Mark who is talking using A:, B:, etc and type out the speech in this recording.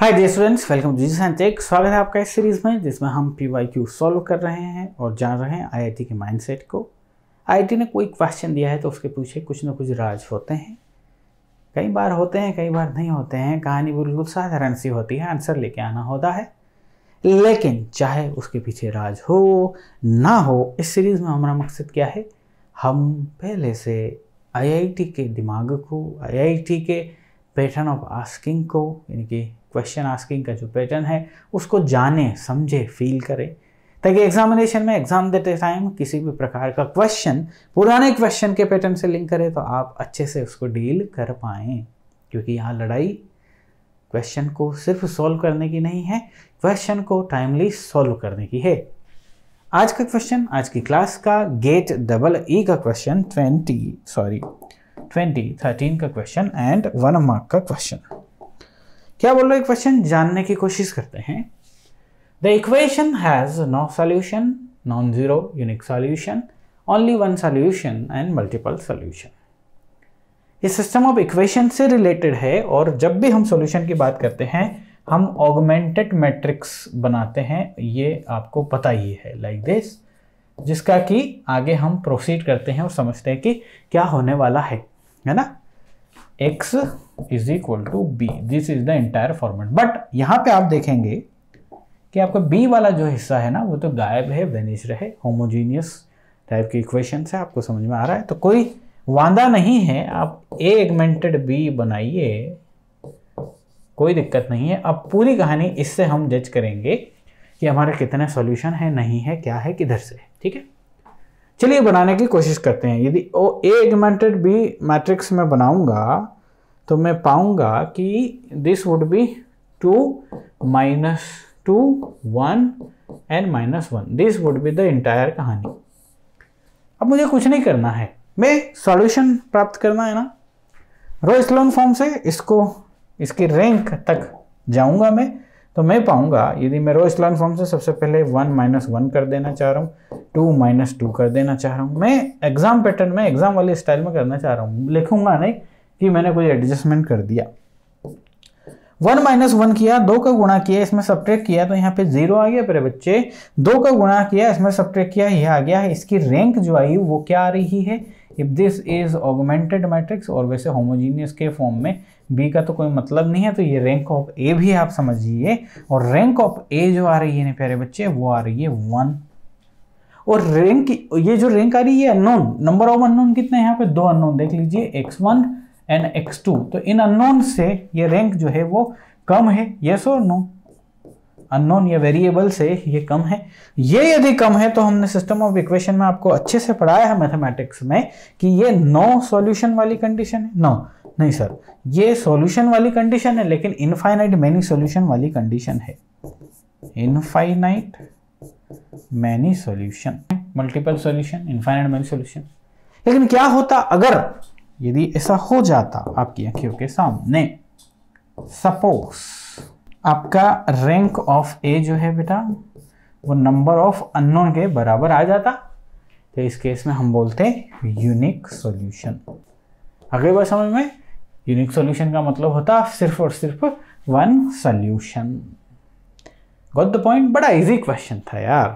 A: hi day students welcome to G and tech स्वागत है आपका इस सीरीज़ में जिसमें हम पी वाई क्यू सॉल्व कर रहे हैं और जान रहे हैं आईआईटी के माइंडसेट को आईआईटी ने कोई क्वेश्चन दिया है तो उसके पीछे कुछ ना कुछ राज होते हैं कई बार होते हैं कई बार नहीं होते हैं कहानी बिल्कुल साधारण सी होती है आंसर लेके आना होता है लेकिन चाहे उसके पीछे राज हो ना हो इस सीरीज़ में हमारा मकसद क्या है हम पहले से आई के दिमाग को आई के पैटर्न ऑफ आस्किंग को यानी कि क्वेश्चन आस्किंग का जो पैटर्न है उसको जाने समझे फील करें ताकि एग्जामिनेशन में एग्जाम देते टाइम किसी भी प्रकार का क्वेश्चन पुराने क्वेश्चन के पैटर्न से लिंक करें तो आप अच्छे से उसको डील कर पाए क्योंकि यहाँ लड़ाई क्वेश्चन को सिर्फ सॉल्व करने की नहीं है क्वेश्चन को टाइमली सॉल्व करने की है आज का क्वेश्चन आज की क्लास का गेट डबल ई का question twenty sorry twenty thirteen का क्वेश्चन एंड वन मार्क का क्वेश्चन क्या बोल रहे क्वेश्चन जानने की कोशिश करते हैं the equation has no solution non zero unique solution only one solution and multiple solution ये सिस्टम ऑफ इक्वेशन से रिलेटेड है और जब भी हम सॉल्यूशन की बात करते हैं हम ऑगमेंटेड मैट्रिक्स बनाते हैं ये आपको पता ही है लाइक like दिस जिसका कि आगे हम प्रोसीड करते हैं और समझते हैं कि क्या होने वाला है है ना x is equal to B this is the entire format but यहाँ पे आप देखेंगे कि आपका b वाला जो हिस्सा है ना वो तो गायब है वेनिश रहे होमोजीनियस टाइप की इक्वेशन है आपको समझ में आ रहा है तो कोई वादा नहीं है आप ए एगमेंटेड बी बनाइए कोई दिक्कत नहीं है अब पूरी कहानी इससे हम जज करेंगे कि हमारे कितने सॉल्यूशन है नहीं है क्या है किधर से ठीक है चलिए बनाने की कोशिश करते हैं यदि ओ ए एगमेंटेड बी मैट्रिक्स में बनाऊंगा तो मैं पाऊंगा कि this would be two minus two one and minus one this would be the entire कहानी अब मुझे कुछ नहीं करना है मैं सॉल्यूशन प्राप्त करना है ना रो स्लोन फॉर्म से इसको इसकी रैंक तक जाऊंगा मैं तो मैं पाऊंगा यदि मैं रो इस्लान फॉर्म से सबसे पहले वन माइनस वन कर देना चाह रहा हूँ टू माइनस टू कर देना चाह रहा हूँ मैं एग्ज़ाम पैटर्न में एग्ज़ाम वाले स्टाइल में करना चाह रहा हूँ लिखूंगा नहीं कि मैंने कोई एडजस्टमेंट कर दिया वन माइनस वन किया दो का गुणा किया इसमें सब्ट्रैक्ट किया तो यहाँ पे जीरो आ गया मेरे बच्चे दो का गुणा किया इसमें सब्ट्रैक्ट किया यह आ गया है इसकी रैंक जो आई वो क्या आ रही है if this is augmented matrix और वैसे होमोजीनियस के फॉर्म में बी का तो कोई मतलब नहीं है तो ये रैंक ऑफ ए भी आप समझिए और रैंक ऑफ ए जो आ रही है ना प्यारे बच्चे वो आ रही है वन और रैंक ये जो रैंक आ रही है अननोन नंबर ऑफ अननोन कितने यहाँ पे दो अननोन देख लीजिए x one and x two तो इन अननोन से ये रैंक जो है वो कम है यस और नो अननोन या वेरिएबल से ये कम है ये यदि कम है तो हमने सिस्टम ऑफ इक्वेशन में आपको अच्छे से पढ़ाया है मैथमेटिक्स में कि ये नो सॉल्यूशन वाली कंडीशन है नो नहीं सर ये सॉल्यूशन वाली कंडीशन है लेकिन इनफाइनाइट मैनी सॉल्यूशन वाली कंडीशन है infinite many solution multiple solution infinite many solution लेकिन क्या होता अगर यदि ऐसा हो जाता आपकी आंखियों के सामने सपोज आपका रैंक ऑफ ए जो है बेटा वो नंबर ऑफ अननोन के बराबर आ जाता तो इस केस में हम बोलते हैं यूनिक सॉल्यूशन अगले बार समझ में यूनिक सॉल्यूशन का मतलब होता सिर्फ और सिर्फ one solution got the point बड़ा इजी क्वेश्चन था यार